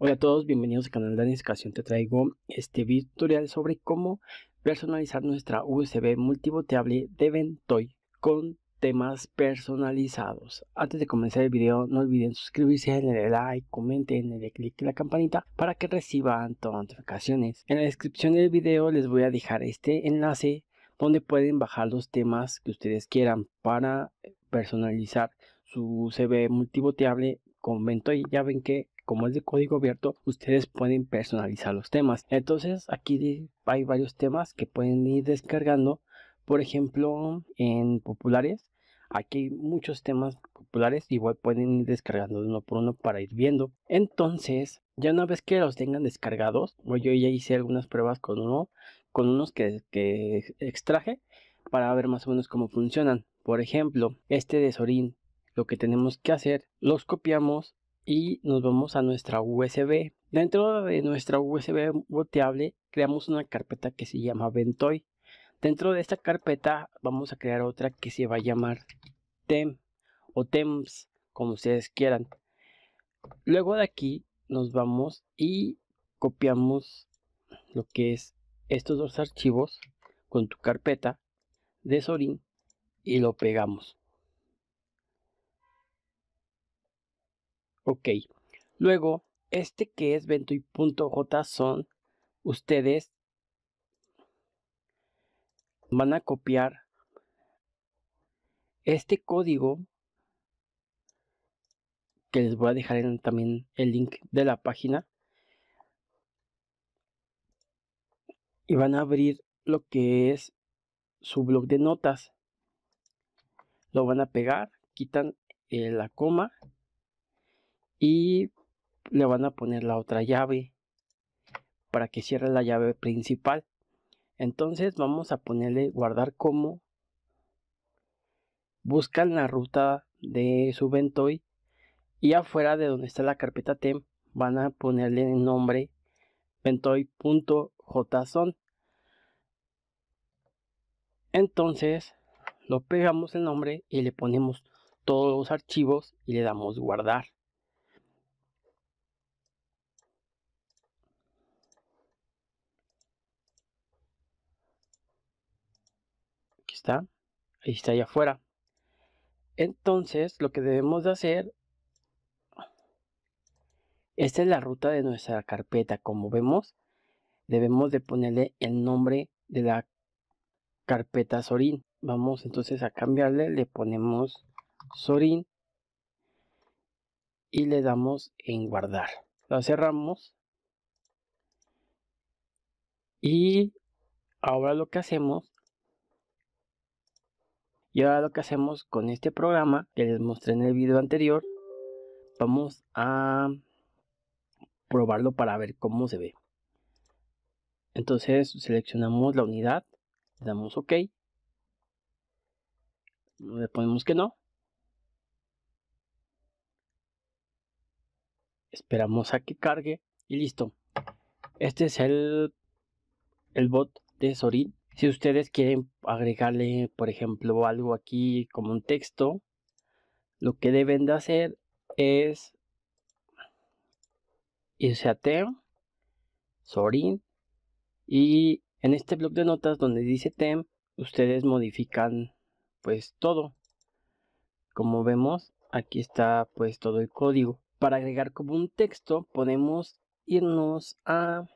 Hola a todos, bienvenidos al canal de Educación. Te traigo este video tutorial sobre cómo personalizar nuestra USB multiboteable de Ventoy con temas personalizados. Antes de comenzar el video, no olviden suscribirse, denle like, comenten, denle clic a la campanita para que reciban todas las notificaciones. En la descripción del video les voy a dejar este enlace donde pueden bajar los temas que ustedes quieran para personalizar su USB multiboteable con Ventoy. Ya ven que como es de código abierto, ustedes pueden personalizar los temas. Entonces aquí hay varios temas que pueden ir descargando. Por ejemplo, en populares, aquí hay muchos temas populares, igual pueden ir descargando uno por uno para ir viendo. Entonces, ya una vez que los tengan descargados, yo ya hice algunas pruebas con uno, con unos que, que extraje para ver más o menos cómo funcionan. Por ejemplo, este de Sorin, lo que tenemos que hacer, los copiamos y nos vamos a nuestra USB. Dentro de nuestra USB boteable creamos una carpeta que se llama Ventoy. Dentro de esta carpeta vamos a crear otra que se va a llamar Tem o Tems, como ustedes quieran. Luego de aquí nos vamos y copiamos lo que es estos dos archivos con tu carpeta de Sorin y lo pegamos. Ok. Luego, este que es vento y punto J son ustedes van a copiar este código que les voy a dejar en, también el link de la página y van a abrir lo que es su blog de notas lo van a pegar quitan eh, la coma y le van a poner la otra llave para que cierre la llave principal. Entonces vamos a ponerle guardar como. Buscan la ruta de su Ventoy y afuera de donde está la carpeta tem van a ponerle el nombre ventoy.json. Entonces lo pegamos el nombre y le ponemos todos los archivos y le damos guardar. ahí está allá afuera. Entonces, lo que debemos de hacer, esta es la ruta de nuestra carpeta, como vemos, debemos de ponerle el nombre de la carpeta Sorin. Vamos entonces a cambiarle, le ponemos Sorin y le damos en guardar. La cerramos y ahora lo que hacemos y ahora lo que hacemos con este programa que les mostré en el video anterior, vamos a probarlo para ver cómo se ve. Entonces seleccionamos la unidad, le damos OK, le ponemos que no, esperamos a que cargue y listo. Este es el, el bot de Sorin si ustedes quieren agregarle, por ejemplo, algo aquí como un texto, lo que deben de hacer es irse a tem, sorin, y en este blog de notas donde dice tem, ustedes modifican pues todo. Como vemos, aquí está pues todo el código. Para agregar como un texto podemos irnos a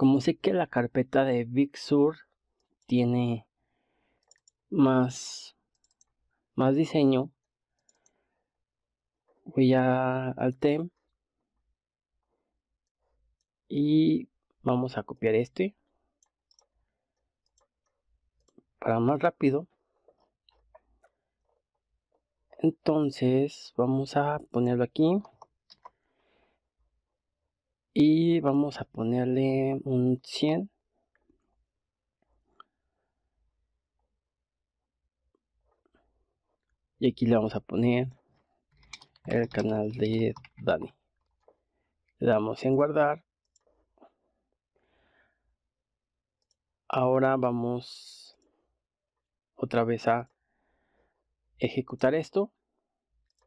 como sé que la carpeta de Big Sur tiene más, más diseño, voy a, al tem y vamos a copiar este para más rápido entonces vamos a ponerlo aquí y vamos a ponerle un 100 y aquí le vamos a poner el canal de Dani le damos en guardar ahora vamos otra vez a ejecutar esto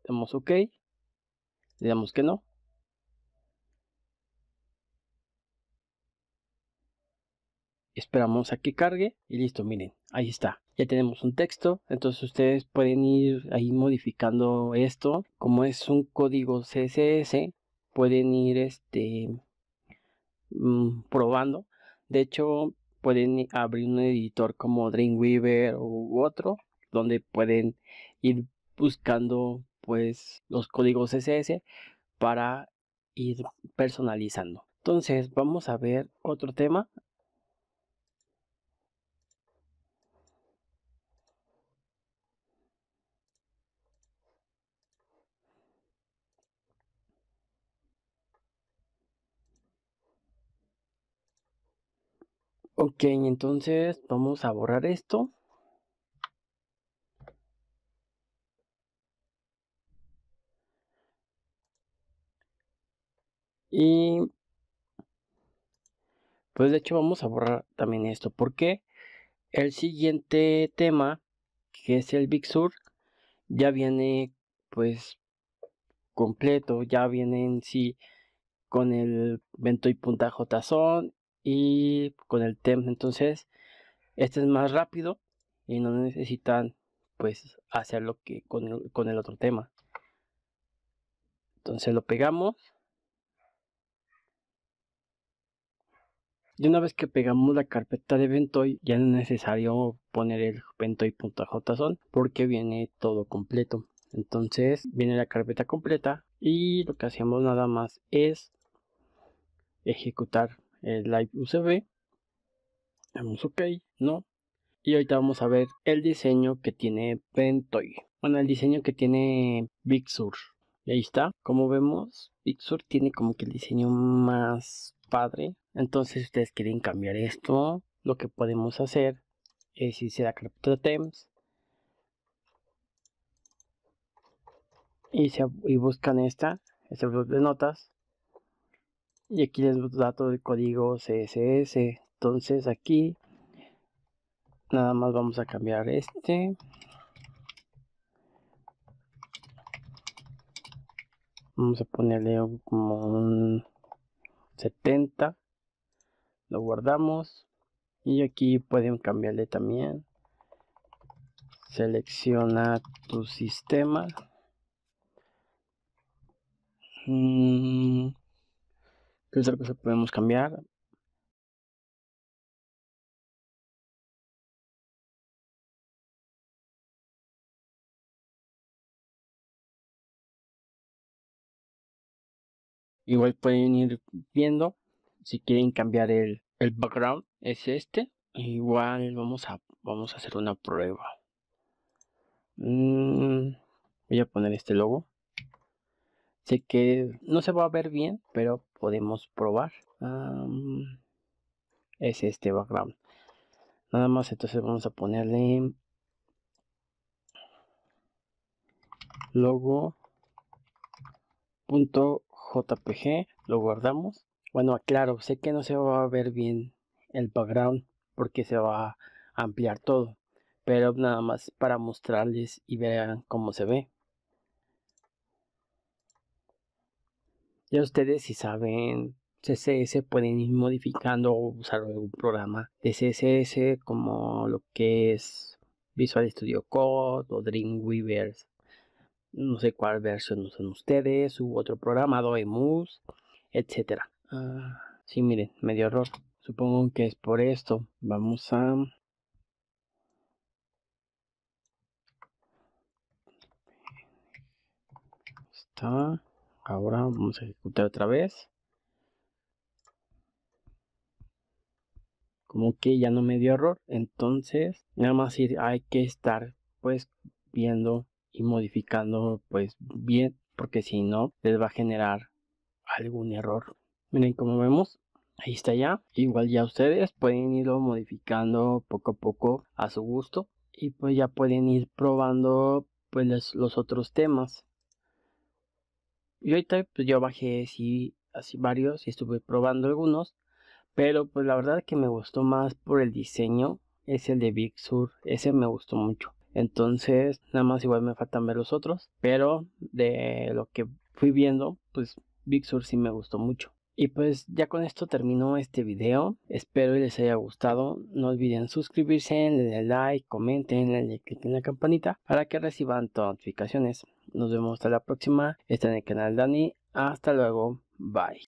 damos ok le damos que no esperamos a que cargue y listo, miren, ahí está. Ya tenemos un texto, entonces ustedes pueden ir ahí modificando esto. Como es un código CSS, pueden ir este mm, probando. De hecho, pueden abrir un editor como Dreamweaver u otro, donde pueden ir buscando pues los códigos CSS para ir personalizando. Entonces vamos a ver otro tema Ok, entonces vamos a borrar esto. Y pues de hecho vamos a borrar también esto porque el siguiente tema que es el Big Sur ya viene pues completo, ya viene en sí con el vento y punta y con el tema Entonces, este es más rápido y no necesitan pues hacer lo que con el, con el otro tema. Entonces lo pegamos. Y una vez que pegamos la carpeta de Ventoy, ya no es necesario poner el ventoy.json porque viene todo completo. Entonces viene la carpeta completa y lo que hacemos nada más es ejecutar el Live USB Damos OK, no. Y ahorita vamos a ver el diseño que tiene Pentoy. Bueno, el diseño que tiene Big Y ahí está. Como vemos, Big tiene como que el diseño más padre. Entonces, si ustedes quieren cambiar esto, lo que podemos hacer es irse a la Y, se, y buscan esta, este blog de notas y aquí les todo el código CSS entonces aquí nada más vamos a cambiar este vamos a ponerle como un 70 lo guardamos y aquí pueden cambiarle también selecciona tu sistema mm. ¿Qué otra cosa podemos cambiar? Igual pueden ir viendo si quieren cambiar el, background, es este. Igual vamos a, vamos a hacer una prueba. Mm, voy a poner este logo. Sé que no se va a ver bien, pero podemos probar. es este background. Nada más, entonces vamos a ponerle logo.jpg. Lo guardamos. Bueno, aclaro, sé que no se va a ver bien el background porque se va a ampliar todo. Pero nada más para mostrarles y vean cómo se ve. Ya ustedes si saben CSS pueden ir modificando o usar algún programa de CSS como lo que es Visual Studio Code o Dreamweaver. No sé cuál versión usan ustedes, u otro programa, Doemus, etc. etcétera ah, sí, miren, medio error. Supongo que es por esto. Vamos a... Está. Ahora vamos a ejecutar otra vez. Como que ya no me dio error. Entonces, nada más hay que estar pues viendo y modificando pues bien. Porque si no, les va a generar algún error. Miren como vemos. Ahí está ya. Igual ya ustedes pueden irlo modificando poco a poco a su gusto. Y pues ya pueden ir probando pues los otros temas. Y ahorita pues, yo bajé sí, así varios y estuve probando algunos. Pero pues la verdad que me gustó más por el diseño es el de Big Sur. Ese me gustó mucho. Entonces, nada más igual me faltan ver los otros. Pero de lo que fui viendo, pues Big Sur sí me gustó mucho. Y pues ya con esto termino este video. Espero les haya gustado. No olviden suscribirse, denle like, comenten, denle clic en la campanita para que reciban todas las notificaciones. Nos vemos hasta la próxima. Está en el canal Dani. Hasta luego. Bye.